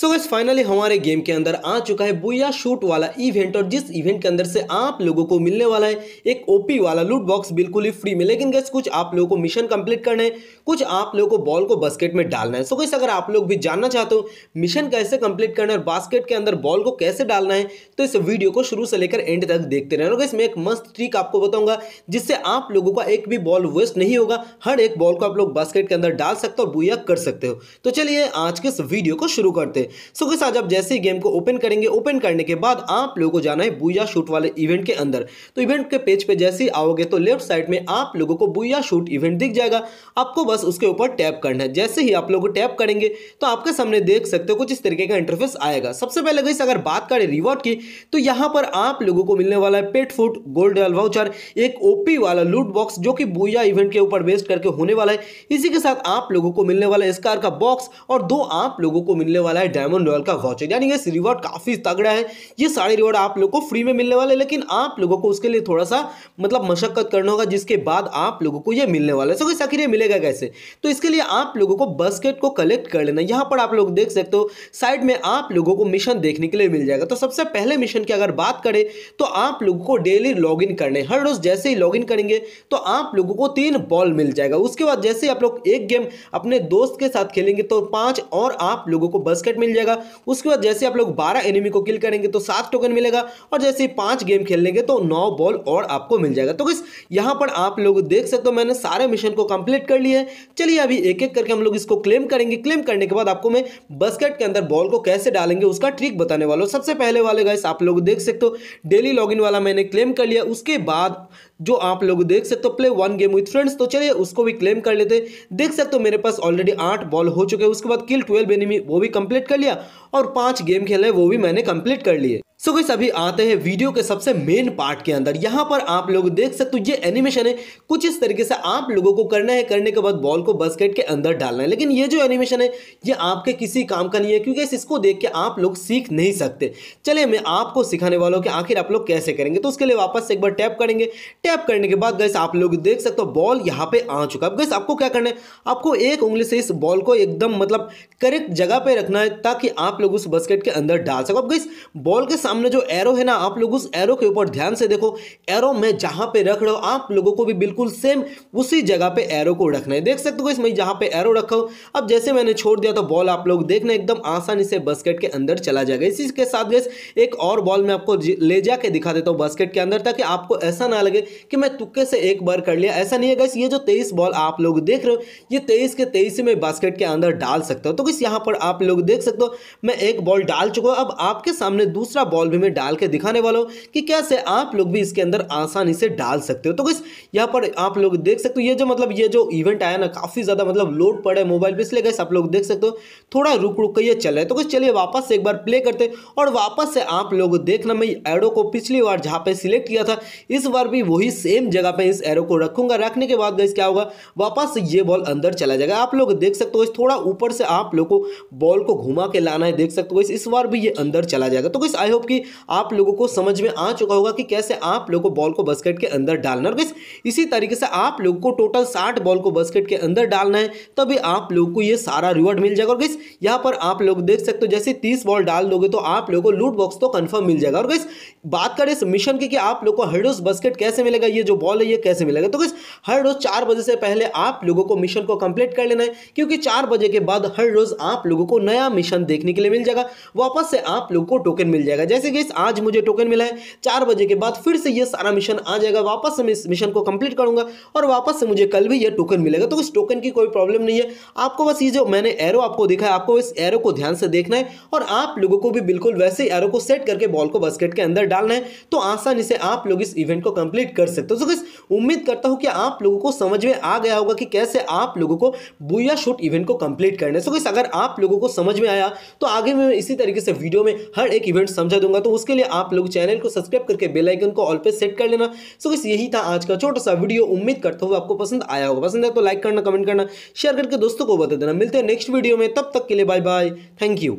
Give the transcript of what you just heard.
सो so finally हमारे game के अंदर आ चुका है बुया शूट वाला इवेंट और जिस इवेंट के अंदर से आप लोगों को मिलने वाला है एक ओपी वाला लूट बॉक्स बिल्कुल ही फ्री में लेकिन गैस कुछ आप लोगों को मिशन कंप्लीट करना है कुछ आप लोगों को बॉल को बास्केट में डालना है सो so गैस अगर आप लोग भी जानना चाहते हो मिशन कैसे कंप्लीट करना है और बास्केट के अंदर बॉल को कैसे डालना है तो इस वीडियो को शुरू से लेकर एंड तक देखते रहना गैस मैं एक मस्त ट्रिक आपको बताऊंगा जिससे आप लोगों का एक भी बॉल वेस्ट नहीं होगा हर एक बॉल को आप लोग बास्केट के अंदर डाल सकते हो और बुया कर सकते हो तो चलिए आज के इस वीडियो को शुरू करते हैं सो के साथ आप जैसे ही गेम को ओपन करेंगे ओपन करने के बाद आप लोगों को जाना है बुया शूट वाले इवेंट के अंदर तो इवेंट के पेज पे जैसे ही आओगे तो लेफ्ट साइड में आप लोगों को बुया शूट इवेंट दिख जाएगा आपको बस उसके ऊपर टैप करना है जैसे ही आप लोग टैप करेंगे तो आपके सामने देख सकते हो कुछ इस तरीके का इंटरफेस आएगा सबसे पहले गई अगर बात करें रिवॉर्ड की तो यहाँ पर आप लोगों को मिलने वाला है पेट फूड गोल्ड डल वाउचर एक ओपी वाला लूट बॉक्स जो कि बुया इवेंट के ऊपर बेस्ड करके होने वाला है इसी के साथ आप लोगों को मिलने वाला है स्कार का बॉक्स और दो आप लोगों को मिलने वाला है डायमंड रॉयल का वाचर यानी ये रिवॉर्ड काफ़ी तगड़ा है ये सारे रिवॉर्ड आप लोग को फ्री में मिलने वाले लेकिन आप लोगों को उसके लिए थोड़ा सा मतलब मशक्क़त करना होगा जिसके बाद आप लोगों को ये मिलने वाला है सो आखिर ये मिलेगा कैसे तो इसके लिए आप लोगों को बस्केट को कलेक्ट कर लेना यहाँ पर आप लोग देख सकते हो साइड में आप लोगों को मिशन देखने के लिए मिल जाएगा तो सबसे पहले मिशन की अगर बात करें तो आप लोगों को डेली लॉगिन करने हर रोज जैसे ही लॉगिन करेंगे तो आप लोगों को तीन बॉल मिल जाएगा उसके बाद जैसे आप लोग एक गेम अपने दोस्त के साथ खेलेंगे तो पांच और आप लोगों को बस्केट मिल जाएगा उसके बाद जैसे आप लोग बारह एनिमी को किल करेंगे तो सात टोकन मिलेगा और जैसे ही पाँच गेम खेल लेंगे तो नौ बॉल और आपको मिल जाएगा तो यहां पर आप लोग देख सकते हो मैंने सारे मिशन को कंप्लीट कर लिया है चलिए अभी एक एक करके हम लोग इसको क्लेम करेंगे क्लेम करने के बाद आपको मैं बस्केट के अंदर बॉल को कैसे डालेंगे उसका ट्रिक बताने वाला हूँ सबसे पहले वाले गाइस आप लोग देख सकते हो डेली लॉग वाला मैंने क्लेम कर लिया उसके बाद जो आप लोग देख सकते हो play one game with friends तो चलिए उसको भी क्लेम कर लेते देख सकते हो मेरे पास ऑलरेडी आठ बॉल हो चुके हैं उसके बाद किल ट्वेल्व एनिमी वो भी कंप्लीट कर लिया और पाँच गेम खेले वो भी मैंने कंप्लीट कर लिए सो so, सभी आते हैं वीडियो के सबसे मेन पार्ट के अंदर यहाँ पर आप लोग देख सकते हो ये एनिमेशन है कुछ इस तरीके से आप लोगों को करना है करने के बाद बॉल को बास्केट के अंदर डालना है लेकिन ये जो एनिमेशन है ये आपके किसी काम का नहीं है क्योंकि इसको देख के आप लोग सीख नहीं सकते चले मैं आपको सिखाने वाला हूँ कि आखिर आप लोग कैसे करेंगे तो उसके लिए वापस एक बार टैप करेंगे टैप करने के बाद गैस आप लोग देख सकते हो बॉल यहाँ पर आ चुका है गैस आपको क्या करना है आपको एक उंगली से इस बॉल को एकदम मतलब करेक्ट जगह पर रखना है ताकि आप लोग उस बास्केट के अंदर डाल सको अब गैस बॉल के सामने जो एरो है ना आप लोग उस एरो के ऊपर ध्यान से देखो एरो मैं जहां पे रख रहा हूँ आप लोगों को भी बिल्कुल सेम उसी जगह पे एरो को रखना है देख सकते हो इसमें जहां पे एरो रखा हो अब जैसे मैंने छोड़ दिया तो बॉल आप लोग देखना एकदम आसानी से बस्केट के अंदर चला जाएगा इसी के साथ गैस एक और बॉल मैं आपको ले जाके दिखा देता हूँ बास्केट के अंदर ताकि आपको ऐसा ना लगे कि मैं तुक्के से एक बार कर लिया ऐसा नहीं है गैस ये जो तेईस बॉल आप लोग देख रहे हो ये तेईस के तेईस में बास्केट के अंदर डाल सकता हूँ तो गैस यहाँ पर आप लोग देख सकते हो मैं एक बॉल डाल चुका हूँ अब आपके सामने दूसरा भी मैं डाल के दिखाने वाला हूँ कि कैसे आप लोग भी इसके अंदर आसानी से डाल सकते हो तो बस यहाँ पर आप लोग देख सकते हो ये जो मतलब ये जो इवेंट आया ना काफ़ी ज़्यादा मतलब लोड पड़े मोबाइल पर इसलिए गैस आप लोग देख सकते हो थोड़ा रुक रुक कर ये चल रहा है तो बस चलिए वापस से एक बार प्ले करते और वापस से आप लोग देखना मैं एरो को पिछली बार जहाँ पर सिलेक्ट किया था इस बार भी वही सेम जगह पर इस एरो को रखूंगा रखने के बाद गैस क्या होगा वापस ये बॉल अंदर चला जाएगा आप लोग देख सकते हो थोड़ा ऊपर से आप लोग को बॉल को घुमा के लाना है देख सकते हो इस बार भी ये अंदर चला जाएगा तो गैस आई होप मतलब कि आप लोगों को समझ में आ चुका होगा कि कैसे आप लोगों को बॉल को बस्केट के अंदर डालना है इसी तरीके से आप लोगों को टोटल साठ बॉल को बस्केट के अंदर डालना है तभी आप लोग को यह सारा रिवॉर्ड मिल जाएगा और गैस यहाँ पर आप लोग देख सकते हो जैसे तीस बॉल डाल दोगे तो आप लोगों को लूट बॉक्स तो कन्फर्म मिल जाएगा और गैस बात करें इस मिशन की कि आप लोग को हर रोज बस्केट कैसे मिलेगा ये जो बॉल है ये कैसे मिलेगा तो हर रोज चार बजे से पहले आप लोगों को मिशन को कंप्लीट कर लेना है क्योंकि चार बजे के बाद हर रोज आप लोगों को नया मिशन देखने के लिए मिल जाएगा वापस से आप लोग को टोकन मिल जाएगा जैसे गैस आज मुझे टोकन मिला है चार बजे के बाद फिर से ये सारा मिशन आ जाएगा वापस से मैं इस मिशन को कंप्लीट करूंगा और वापस से मुझे कल भी ये टोकन मिलेगा तो इस टोकन की कोई प्रॉब्लम नहीं है आपको बस ये जो मैंने एरो आपको देखा है आपको इस एरो को ध्यान से देखना है और आप लोगों को भी बिल्कुल वैसे ही एरो को सेट करके बॉल को बास्केट के अंदर डालना है तो आसानी से आप लोग इस इवेंट को कंप्लीट कर सकते हो तो उम्मीद करता हूँ कि आप लोगों को समझ में आ गया होगा कि कैसे आप लोगों को बुया शूट इवेंट को कंप्लीट करना है तो अगर आप लोगों को समझ में आया तो आगे मैं इसी तरीके से वीडियो में हर एक इवेंट समझा दूंगा तो उसके लिए आप लोग चैनल को सब्सक्राइब करके बेलाइकन को ऑल पे सेट कर लेना सो बस यही था आज का छोटा सा वीडियो उम्मीद करता हूँ आपको पसंद आया होगा पसंद है तो लाइक करना कमेंट करना शेयर करके दोस्तों को बता देना मिलते हैं नेक्स्ट वीडियो में तब तक के लिए बाय बाय थैंक यू